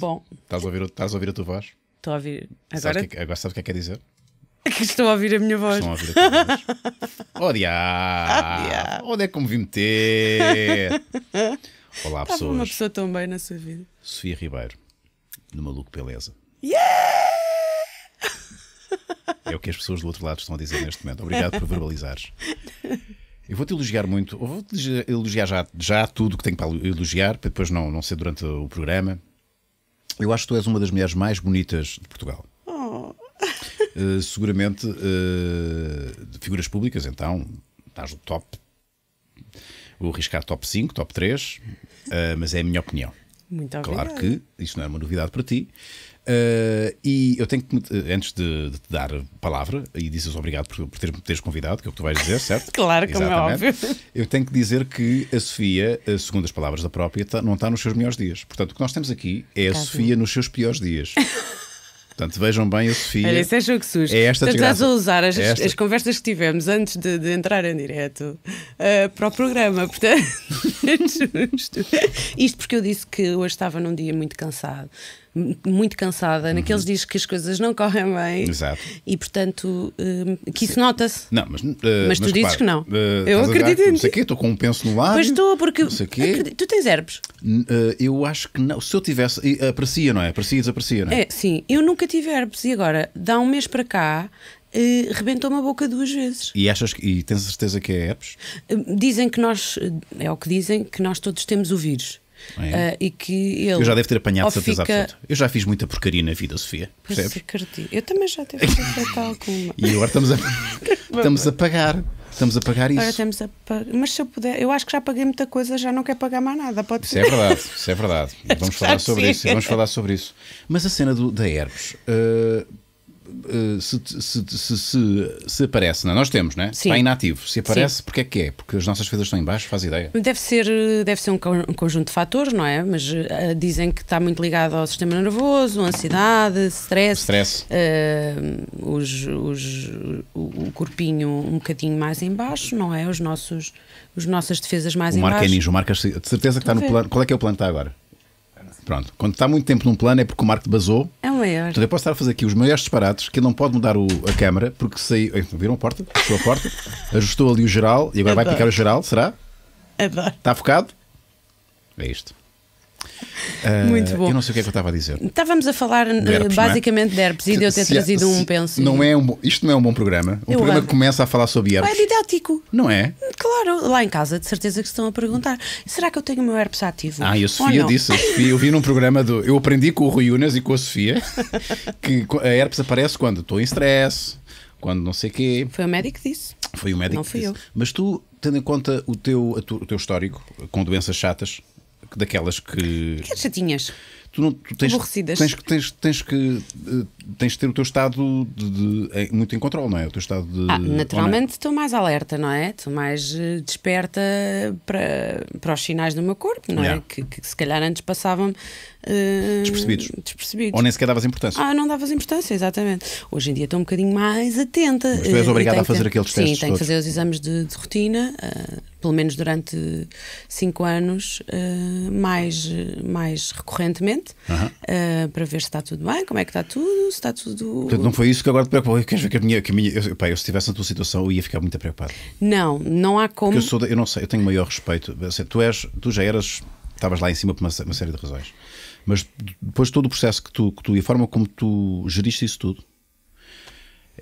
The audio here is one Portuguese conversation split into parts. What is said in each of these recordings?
Bom. Estás a ouvir, estás a, ouvir a tua voz? Estou a ouvir. Agora... Sabes que, é o que é que quer dizer? Que estou a ouvir a minha voz. Estão a ouvir a tua voz. Odiá! Onde é que me vim meter? Olá, Estava pessoas. uma pessoa tão bem na sua vida. Sofia Ribeiro, no Maluco Beleza. Yeah! É o que as pessoas do outro lado estão a dizer neste momento. Obrigado por verbalizares. Eu vou-te elogiar muito, vou-te elogiar já, já tudo que tenho para elogiar, para depois não, não ser durante o programa. Eu acho que tu és uma das mulheres mais bonitas de Portugal. Oh. Uh, seguramente, uh, de figuras públicas, então, estás no top. Vou arriscar top 5, top 3, uh, eh, mas é a minha opinião. Muito obrigada. Claro que isso não é uma novidade para ti, Uh, e eu tenho que, antes de, de, te dar palavra e dizes obrigado por, por ter, teres convidado, que é o que tu vais dizer, certo? claro, que é óbvio. Eu tenho que dizer que a Sofia, eh, segundo as palavras da própria, tá, não está nos seus melhores dias. Portanto, o que nós temos aqui é a Sofia nos seus piores dias. Portanto, vejam bem a Sofia. Olha, isso é jogo sujo. É esta estás a usar as, é esta... as, conversas que tivemos antes de, de entrar em direto uh, para o programa. Portanto, é justo. Isto porque eu disse que hoje estava num dia muito cansado muito cansada, uhum. naqueles dias que as coisas não correm bem. Exato. E portanto, uh, que isso nota-se. Não, mas, uh, mas tu mas, dizes repara, que não. Uh, eu acredito em ti. Não sei estou com um penso no lado. Pois estou, porque. Não sei tu tens herbes? eu acho que não. Se eu tivesse. Aparecia, não é? Aparecia e desaparecia, não é? é? Sim, eu nunca tive herbes e agora, dá um mês para cá. Uh, rebentou-me a boca duas vezes. E achas que, e tens a certeza que é herpes? Uh, dizem que nós, é o que dizem, que nós todos temos o vírus. É. Uh, e que ele. Eu já devo ter apanhado certeza fica... absoluta. Eu já fiz muita porcaria na vida, Sofia. Percebes? Eu também já devo ter feito alguma. E agora estamos a, estamos a pagar. Estamos a pagar isso. Agora estamos a pag... Mas se eu puder, eu acho que já paguei muita coisa, já não quero pagar mais nada. Pode isso é verdade, isso é verdade. vamos falar sobre sim. isso. Vamos falar sobre isso. Mas a cena do, da Herbes. Uh ah, eh, se, se, se, se, aparece, não? É? nós temos, não é? Sim. Está inativo. Se aparece, porque é que é? Porque as nossas defesas estão em baixo, faz ideia. Deve ser, deve ser um, conjunto de fatores, não é? Mas uh, dizem que está muito ligado ao sistema nervoso, ansiedade, stress. Stress. Uh, os, os, o corpinho um bocadinho mais em baixo, não é? Os nossos, as nossas defesas mais o em é baixo. O Marca é ninja, o Marca, é de certeza que está no plano. Qual é que é o plano que está agora? Pronto. Quando está muito tempo num plano é porque o Marco basou. É o maior. Então, eu posso estar a fazer aqui os maiores disparates, que ele não pode mudar o, a câmara, porque saiu. Eh, viram a porta? Fechou a porta, ajustou ali o geral e agora Adoro. vai picar o geral, será? Adoro. Está focado? É isto. Eh, Muito bom. Eu não sei o que é que eu estava a dizer. Estávamos a falar de eh, herpes, é? basicamente é? de herpes e de eu ter se, trazido se, um penso. Não é um, isto não é um bom programa. Um programa que começa a falar sobre herpes. Ah, é didático. Não é? Claro, lá em casa, de certeza que se estão a perguntar: será que eu tenho o meu herpes ativo? Ah, e a Sofia disse: Sofia, eu vi num programa do. Eu aprendi com o Rui Unas e com a Sofia que a herpes aparece quando estou em stress, quando não sei o quê. Foi o médico que disse. Foi o médico não que fui disse. Eu. Mas tu, tendo em conta o teu, o teu histórico com doenças chatas daquelas que. Que chatinhas. Tu, não, tu tens, Aborrecidas. Tens, tens, tens, que, eh, tens que ter o teu estado de, de, eh, muito em controle, não é? O teu estado de. Ah, naturalmente estou mais alerta, não é? Estou mais eh, desperta para, para os sinais do meu corpo, não é? Que, que, se calhar antes passavam ah, despercebidos. despercebidos. Ou nem sequer davas importância. Ah, não davas importância, exatamente. Hoje em dia estou um bocadinho mais atenta. Mas tu és eh, obrigada a fazer que, aqueles sim, testes. Sim, tenho todos. que fazer os exames de, de rotina, uh, pelo menos durante 5 anos, uh, mais, mais recorrentemente, -huh. para ver se está tudo bem, como é que está tudo, se está tudo. Portanto, não foi isso que agora te preocupou. Queres ver que a minha. Que a minha eu, pá, eu, se estivesse na tua situação, eu ia ficar muito preocupado. Não, não há como. eu, sou, eu não sei, eu tenho maior respeito. Assim, tu, és, tu já eras. Estavas lá em cima por uma série de razões. Mas depois todo o processo que tu, que tu e a forma como tu geriste isso tudo,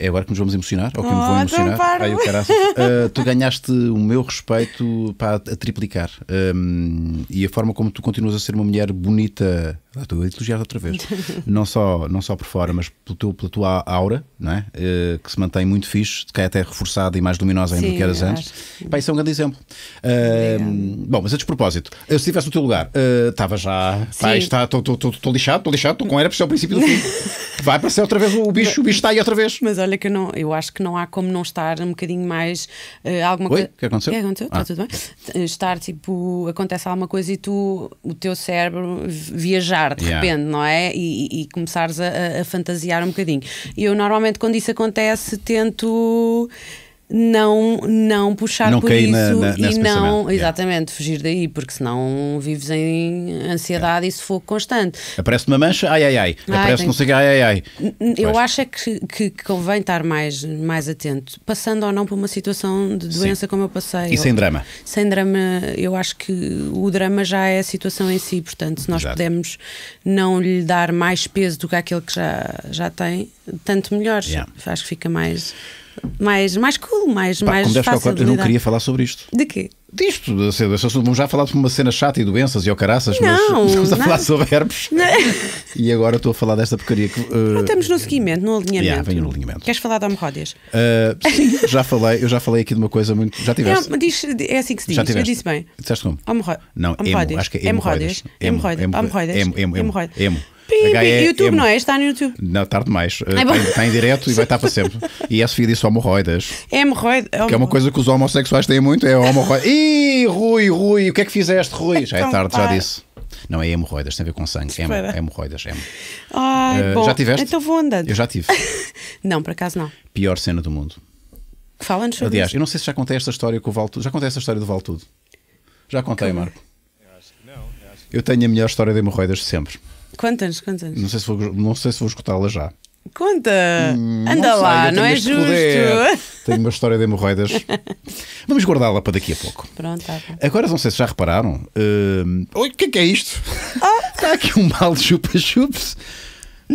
é agora que nos vamos emocionar, ou que oh, me vou emocionar. Ai, uh, tu ganhaste o meu respeito para a triplicar. Um, e a forma como tu continuas a ser uma mulher bonita, estou a elogiar outra vez. não, só, não só por fora, mas pelo teu, pela tua aura, não é? Uh, que se mantém muito fixe, que é até reforçada e mais luminosa ainda do que eras antes. Acho... Pá, isso é um grande exemplo. Uh, bom, mas a despropósito, eu, se estivesse no teu lugar, estava eh, uh, já. estou tá, lixado, estou lixado, estou com era, porque é o princípio do fim. Vai aparecer outra vez o bicho, o bicho está aí outra vez. Mas olha que eu, não, eu acho que não há como não estar um bocadinho mais. Eh, alguma coisa. O que aconteceu? O que aconteceu? Está ah. tudo bem. Estar tipo, acontece alguma coisa e tu, o teu cérebro viajar viajar de yeah. repente, não é? E, e, começares a, a fantasiar um bocadinho. Eu normalmente quando isso acontece tento não, não puxar não por isso na, na, e não, exatamente, yeah. fugir daí, porque senão vives em ansiedade yeah. e sufoco constante. Aparece uma mancha, ai ai ai, ai aparece não sei que... ai ai ai. Eu pois. acho é que, que, que convém estar mais, mais atento, passando ou não por uma situação de doença Sim. como eu passei. E sem drama. Sem drama, eu acho que o drama já é a situação em si, portanto, se nós Exato. podemos não lhe dar mais peso do que aquele que já, já tem, tanto melhor. Yeah. Acho que fica mais mais, mais cool, mais, Pá, mais fácil. eu não queria falar sobre isto. De quê? Disto, desse assunto. Vamos já falar de uma cena chata e doenças e caraças, não, mas estamos a não. falar sobre herpes. E agora estou a falar desta porcaria. Que, uh... Não estamos no seguimento, no alinhamento. Yeah, venho no alinhamento. Queres falar de hemorroides? Uh, eh, sim, já falei, eu já falei aqui de uma coisa muito. Já tiveste? Não, diz, é assim que se diz. Já tiveste. Eu disse bem. Disseste como? Homorro... Não, hemorroides. Acho que é hemorroides. Hemorroides. Hemorroides. Hemorroides. Pi, YouTube, não é? Está no YouTube. Não, tarde demais. É está, está em direto e vai estar para sempre. E a Sofia disse É Hemorroidas. É que é uma coisa que os homossexuais têm muito, é hemorroidas. Ih, Rui, Rui, o que é que fizeste, Rui? Já é então tarde, já disse. Não, é hemorroidas, tem a ver com sangue. É, é hemorroidas, Ai, uh, bom, já tiveste? Então vou andando. Eu já tive. não, por acaso não. Pior cena do mundo. Fala-nos sobre Aliás, isso. eu não sei se já contei esta história com o Valtudo. Já contei esta história do Valtudo? Já contei, Marco. Eu tenho a melhor história de hemorroidas de sempre. Conta-nos, Não sei se vou, não sei se vou escutá-la já. Conta! Hum, Anda lá, não é justo! Poder. Tenho uma história de hemorroidas. Vamos guardá-la para daqui a pouco. Pronto, tá, tá. Agora não sei se já repararam. Uh... Oi, o que é que é isto? Ah. Está aqui um mal de chupa-chups.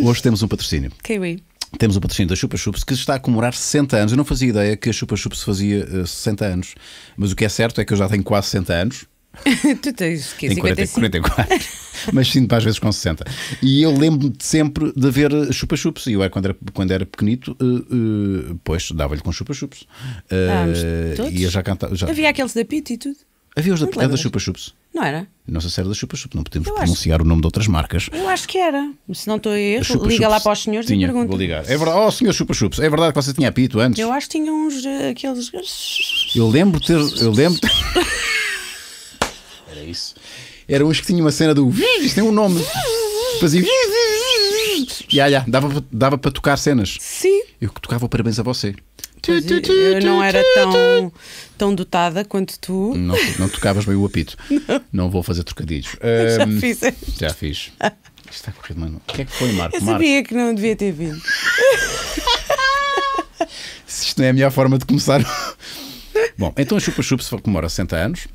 Hoje temos um patrocínio. Kiwi. É? Temos o patrocínio da Chupa Chups que está a comemorar 60 anos. Eu não fazia ideia que a Chupa Chups fazia uh, eh, 60 anos, mas o que é certo é que eu já tenho quase 60 anos tu tens que 55? 40, 44. mas sinto às vezes com 60. E eu lembro-me sempre de ver eh, chupa-chups. E eu, é quando era, quando era pequenito, uh, uh, pois dava-lhe com chupa-chups. Uh, ah, e eu já cantava. Já... Havia aqueles da Pit e tudo. Havia os da, era da chupa-chups. Não era? nossa Senhora era da chupa chupes não podemos eu pronunciar acho... o nome de outras marcas. Eu acho que era. Se não estou a erro, chupa liga lá para os senhores tinha, e pergunta. Vou ligar. É verdade, oh senhor chupa-chups, é verdade que você tinha apito antes? Eu acho que tinha uns, aqueles... Eu lembro ter... Eu lembro... era é isso. Eram uns que tinham uma cena do. Isto tem um nome. Fazia. Yeah, yeah. Dava, dava para tocar cenas. Sim. Eu que tocava o parabéns a você. eu não era tão, tão dotada quanto tu. Não, não tocavas bem o apito. Não, não vou fazer trocadilhos. já fiz. Já fiz. Isto está corrido, mano. O que é que foi, Marco? Eu sabia Marco? que não devia ter vindo. Isto não é a melhor forma de começar. Bom, então a Chupa Chups comemora 60 anos.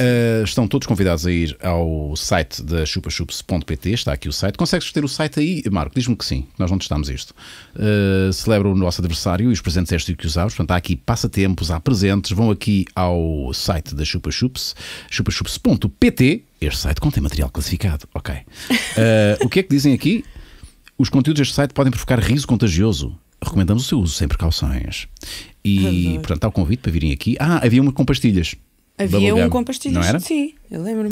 Uh, estão todos convidados a ir ao site da chupachups.pt, está aqui o site. Consegues ter o site aí, Marco? Diz-me que sim, nós não testamos isto. Uh, celebra o nosso adversário e os presentes este que usavas Portanto, há aqui passatempos, há presentes. Vão aqui ao site da Chupa Chups, chupachups.pt. Este site contém material classificado, ok. Uh, o que é que dizem aqui? Os conteúdos deste site podem provocar riso contagioso recomendamos o seu uso sem precauções. E, portanto, há o convite para virem aqui. Ah, havia uma com pastilhas. Havia um com pastilhas. Não era? Sim, eu lembro-me.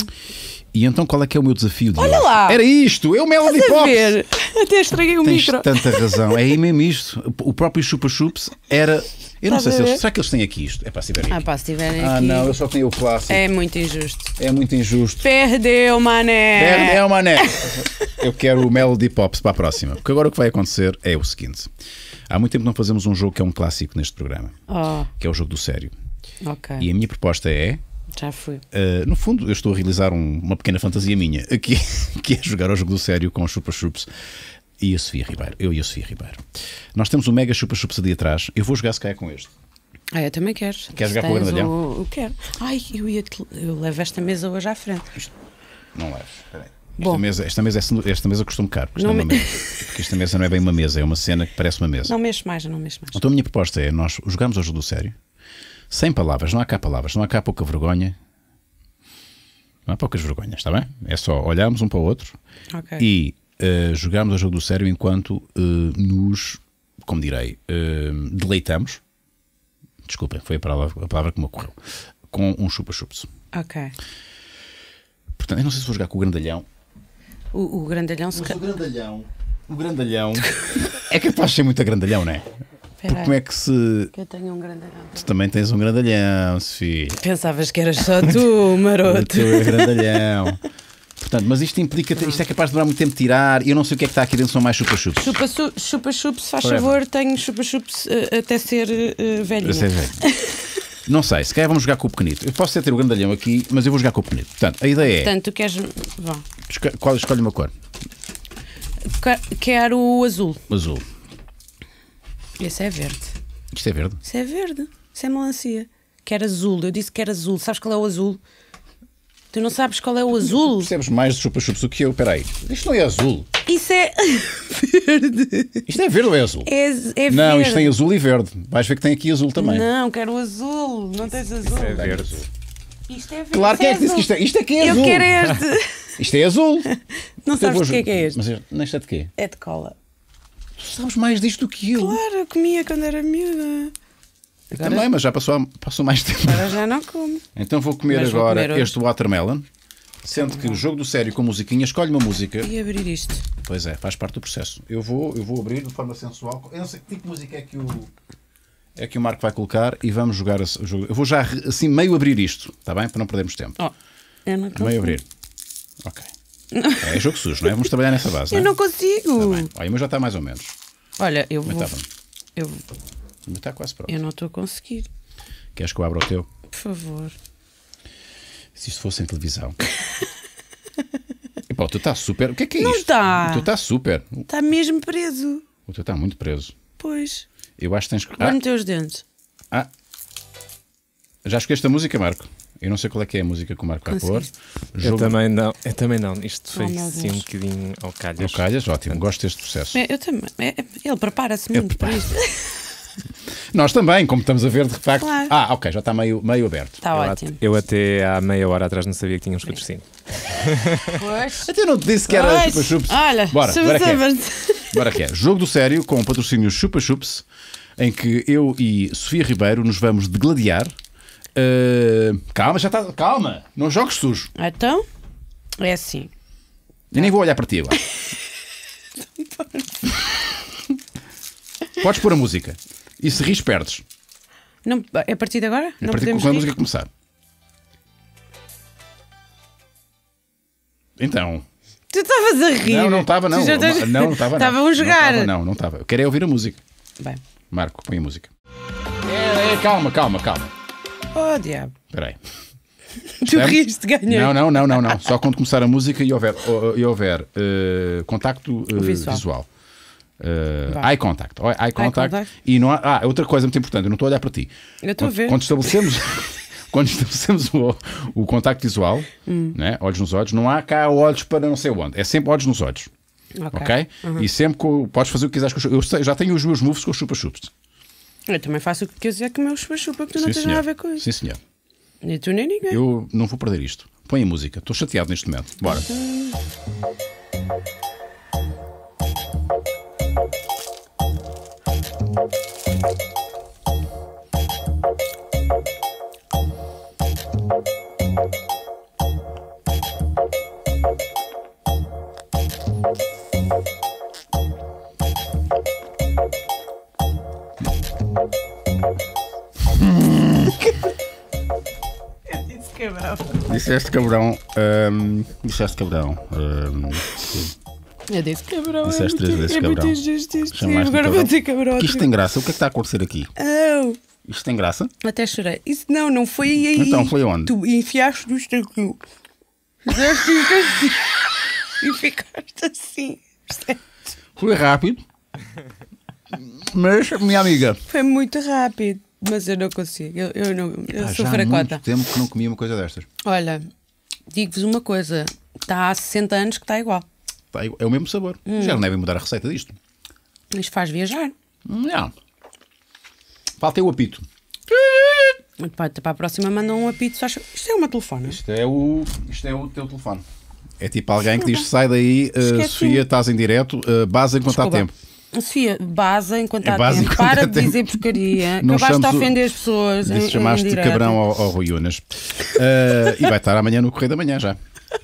E então qual é que é o meu desafio de Olha lá! Era isto, eu Melody Estás Pops! Ver? Até estraguei o Tens micro. tanta razão, é aí mesmo isto. O próprio Chupa Chups era... Eu não Estás sei se eles, será que eles têm aqui isto? É para se tiverem Ah, para pá, se tiverem Ah, ah não, eu só tenho o clássico. É muito injusto. É muito injusto. Perdeu, mané! Perdeu, mané! eu quero o Melody Pops para a próxima. Porque agora o que vai acontecer é o seguinte. Há muito tempo não fazemos um jogo que é um clássico neste programa. Oh. Que é o jogo do sério. Ok. E a minha proposta é já fui. Uh, no fundo, eu estou a realizar um, uma pequena fantasia minha, que, que é jogar ao jogo do sério com os Chupa Chups e a Sofia Ribeiro. Eu e a Sofia Ribeiro. Nós temos um mega Chupa Chups ali atrás. Eu vou jogar se calhar com este. Ah, eu também quero. Queres jogar com o grandalhão? Eu quero. Ai, eu, ia te... eu levo esta mesa hoje à frente. Isto... Não leves, Bom. Esta mesa, esta mesa, é, esta mesa costuma caro, porque, é me... mesa, porque esta, mesa, não é bem uma mesa, é uma cena que parece uma mesa. Não mexo mais, não mexo mais. Então a minha proposta é nós jogarmos ao jogo do sério, sem palavras, não há cá palavras, não há cá pouca vergonha. Não há poucas vergonhas, está bem? É só olharmos um para o outro okay. e uh, jogarmos o jogo do sério enquanto uh, nos, como direi, uh, deleitamos. Desculpem, foi a palavra, a palavra que me ocorreu. Com um chupa-chups. Ok. Portanto, eu não sei se vou jogar com o grandalhão. O, o grandalhão se... o grandalhão... O grandalhão... é capaz de ser muito grandalhão, não é? Carai, como é que se. Que eu tenho um grandalhão. Tu também tens um grandalhão, Sofia. Pensavas que eras só tu, maroto. o é grandalhão. Portanto, mas isto implica, isto é capaz de demorar muito tempo de tirar. Eu não sei o que é que está aqui dentro, são mais chupa-chups. Chupa-chups, faz Forever. favor, tenho chupa-chups uh, eh, até ser uh, Até ser velho. não sei, se calhar vamos jogar com o pequenito. Eu posso até ter o grandalhão aqui, mas eu vou jogar com o pequenito. Portanto, a ideia é. Portanto, tu queres. Vá. Escolhe, escolhe uma cor. Quero o azul. Azul. Esse é verde. Isto é verde? Isso é verde. Isso é melancia. Que era azul. Eu disse que era azul. Sabes qual é o azul? Tu não sabes qual é o azul? Tu percebes mais de chupa-chups do que eu. Espera aí. Isto não é azul. Isso é verde. Isto é verde ou é azul? É, é verde. Não, isto tem azul e verde. Vais ver que tem aqui azul também. Não, quero azul. Não tens é azul. Isto é verde. Isto é verde. Claro, que é que disse que isto é, isto é que é azul? Eu quero este. Isto é azul. Não sabes o que é que é este. Mas neste é de quê? É de cola. Tu sabes mais disto do que eu. Claro, comia quando era miúda. Agora... Também, mas já passou, passou mais tempo. Agora já não como. Então vou comer mas agora vou comer este watermelon. Sendo que o jogo do sério com musiquinha escolhe uma música. E abrir isto. Pois é, faz parte do processo. Eu vou, eu vou abrir de forma sensual. Eu não sei que tipo de música é que o, é que o Marco vai colocar e vamos jogar o jogo. Eu vou já assim meio abrir isto, está bem? Para não perdermos tempo. Oh, meio abrir. Ok. É jogo sujo, não é? Vamos trabalhar nessa base. eu não, é? consigo. Tá Olha, mas já está mais ou menos. Olha, eu vou. Mas está Eu, Mas está quase pronto. eu não estou a conseguir. Queres que eu abra o teu? Por favor. Se isto fosse em televisão. e pá, o teu está super. O que é que é Não isto? está. O teu está super. Está mesmo preso. O teu está muito preso. Pois. Eu acho que tens que. Vai Ah, meter os dentes. ah. Já escolheste a música, Marco? Eu não sei qual é que é a música que o Marco vai Jogo... Eu também não, eu também não. Isto foi oh, um bocadinho ao calhas. Ao calhas, ótimo. Gosto deste processo. Eu, eu também. É, é, ele prepara-se muito prepara para isto. Nós também, como estamos a ver, de facto. Claro. Ah, ok, já está meio, meio aberto. Está eu ótimo. eu até há meia hora atrás não sabia que tinha uns patrocínio. até não te disse que era pois. Chupa Chups. Olha, bora, bora que, é. bora que é. Jogo do sério com o patrocínio Chupa Chups, em que eu e Sofia Ribeiro nos vamos degladiar Uh, calma, já está. Calma, não jogues sujo. Então, é assim. Eu nem vou olhar para ti agora. Podes pôr a música. E se ris, perdes. Não, a partir de agora? É a partir de quando a música começar. Então. Tu estavas a rir. Não, não estava, não. estás- Não, não estava. não. Estavam a jogar. Não, estava, não, estava. Eu quero é ouvir a música. Bem, Marco, põe a música. É, é, calma, calma, calma. Oh, diabo. Espera aí. Tu riste, ganhei. Não, não, não, não, não. Só quando começar a música e houver, e houver uh, contacto uh, visual. visual. Uh, eye, contact, eye contact. Eye contact. E não há, ah, outra coisa muito importante, eu não estou a olhar para ti. Eu estou a ver. Quando estabelecemos, quando estabelecemos o, o contacto visual, hum. né, olhos nos olhos, não há cá olhos para não sei onde. É sempre olhos nos olhos. Ok? okay? Uhum. E sempre com, podes fazer o que quiseres com Eu já tenho os meus moves com os chupa-chups. Eu também faço o que quiser com o meu chupa-chupa, que tu Sim, não tens senhor. nada a ver com isso. Sim, senhor. Nem tu nem ninguém. Eu não vou perder isto. Põe a música. Estou chateado neste momento. Bora. Sim. Então. Disseste cabrão. Um, ehm, disseste cabrão. Um, ehm, eu disse cabrão. Disseste três vezes cabrão. agora vou dizer cabrão. Que isto tem graça. O que é que está a acontecer aqui? Oh. Isto tem graça? Até chorei. Isso não, não foi aí. Então foi onde? Tu enfiaste isto aqui. Fizeste isto assim. e ficaste assim. Foi rápido. Mas, minha amiga. Foi muito rápido mas eu não consigo. Eu, eu não, eu ah, sou já fracota. Há muito tempo que não comia uma coisa destas. Olha, digo-vos uma coisa: está há 60 anos que está igual. Está igual. É o mesmo sabor. Hum. Já não devem mudar a receita disto. Isto faz viajar. Não. Hum, Falta o apito. Para, para a próxima mandam um apito. Acha... Isto é uma telefone. Isto é o, isto é o teu telefone. É tipo alguém Desculpa. que diz: sai daí, uh, Sofia, estás em direto, uh, base enquanto há tempo. Sofia, base enquanto é há base tempo. Para de tempo. dizer porcaria. Não acabaste de ofender as pessoas. Disse, em, chamaste em cabrão ao, ao Rui Unas. Uh, e vai estar amanhã no Correio da Manhã já.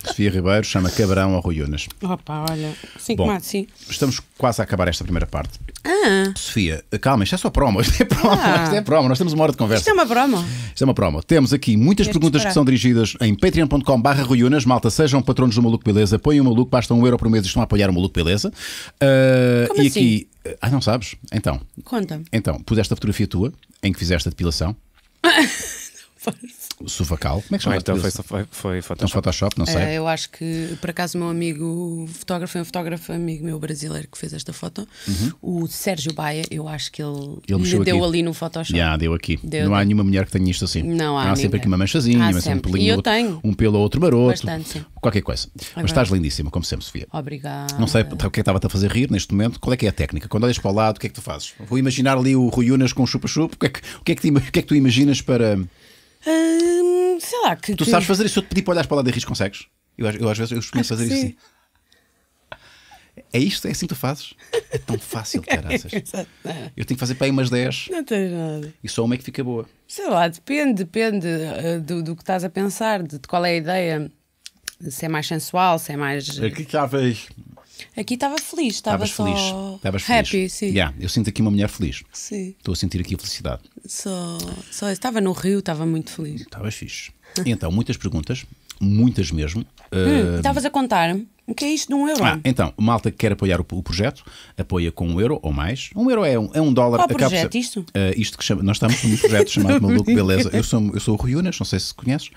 Sofia Ribeiro chama Cabrão ao Rui Unas. Opa, olha. Cinco matos, sim. Estamos quase a acabar esta primeira parte. Ah. Sofia, calma, isto é só promo. Isto é promo, ah. isto é promo. Nós temos uma hora de conversa. Isto é uma promo. Isto é uma promo. Temos aqui muitas perguntas esperar. que são dirigidas em patreon.com/barra Malta, sejam patronos do Maluco Beleza. Apoiem o Maluco, basta um euro por mês e estão a apoiar o Maluco Beleza. Uh, como e assim? aqui. Ah, não sabes? Então. Conta. Então, puseste a fotografia tua em que fizeste a depilação. O suvacal? Como é que ah, chama? então foi, foi, foi Photoshop. Photoshop, não sei. É, eu acho que, por acaso, meu amigo fotógrafo, um fotógrafo amigo meu brasileiro que fez esta foto, uhum. o Sérgio Baia, eu acho que ele, ele deu aqui. ali no Photoshop. Já, deu aqui. Deu, não há nenhuma mulher que tenha isto assim. Não há. há sempre aqui uma manchazinha, há mas sempre. um pelinho. Um pelo ou outro baroto. Bastante, qualquer coisa. Agora. Mas estás lindíssima, como sempre, Sofia. Obrigada. Não sei tá, o que é que estava-te a fazer rir neste momento. Qual é que é a técnica? Quando olhas para o lado, o que é que tu fazes? Vou imaginar ali o Rui Unas com chupa-chupa. O, é o, que é que o que é que é tu imaginas para. Hum, sei lá. Que, tu que... sabes fazer isso? Se eu te pedir para olhar para o lado risco consegues? Eu, eu, às vezes eu a fazer isso sim. É isto? É assim que tu fazes? É tão fácil, é, caraças. eu tenho que fazer para aí umas 10. Não tens nada. E só uma é que fica boa. Sei lá, depende, depende uh, do, do que estás a pensar, de, de qual é a ideia. Se é mais sensual, se é mais. Aqui já vejo Aqui estava feliz, estava só feliz, estavas happy, sim. Yeah, eu sinto aqui uma mulher feliz. Sim. Estou a sentir aqui a felicidade. Só, só estava no Rio, estava muito feliz. Estavas fixe. então, muitas perguntas, muitas mesmo. Hum, estavas hum, a contar-me o que é isto de um euro? Ah, então, malta que quer apoiar o, o, projeto, apoia com um euro ou mais. Um euro é um, é um dólar. Qual projeto ser, isto? Uh, isto que chama, nós estamos com um projeto chamado Maluco Beleza. Eu sou, eu sou o Rui Unas, não sei se conheces.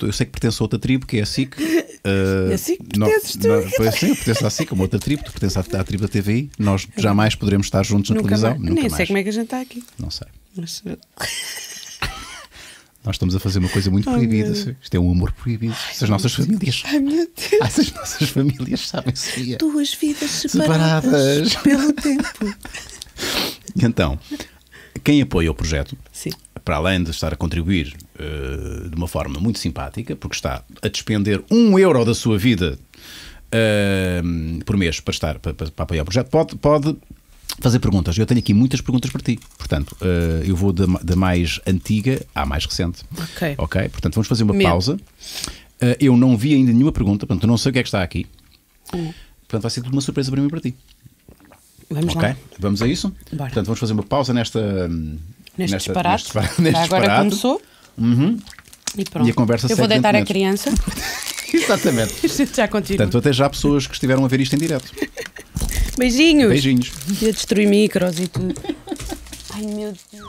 Eu sei que pertence a outra tribo, que é a SIC, Uh, assim que pertences tu. É Não, pois sim, eu pertenço assim, como outra tribo, tu pertences à, à tribo da TVI, nós é. jamais poderemos estar juntos na Nunca televisão. Mais. Nunca Nem mais. sei como é que a gente está aqui. Não sei. Mas... Nós estamos a fazer uma coisa muito oh, proibida. Meu. Isto é um amor proibido. Ai, as nossas Deus. famílias. Ai, meu Deus. Essas as nossas famílias sabem se Duas vidas separadas, separadas. pelo tempo. E então, quem apoia o projeto Sim para além de estar a contribuir uh, de uma forma muito simpática, porque está a despender um euro da sua vida uh, por mês para, estar, para, para, para, apoiar o projeto, pode, pode fazer perguntas. Eu tenho aqui muitas perguntas para ti. Portanto, uh, eu vou da, mais antiga à mais recente. Ok. Ok, portanto, vamos fazer uma pausa. eu não vi ainda nenhuma pergunta, portanto, não sei o que é que está aqui. Hum. Portanto, vai ser tudo uma surpresa para mim e para ti. Vamos okay. lá. Vamos a isso? Bora. Portanto, vamos fazer uma pausa nesta, neste nesta, disparate. Neste, neste disparate. Agora começou. Uhum. E pronto. E a conversa Eu vou deitar a criança. Exatamente. já continua. Portanto, até já pessoas que estiveram a ver isto em direto. Beijinhos. Beijinhos. Eu destruí micros e tudo. Ai meu Deus.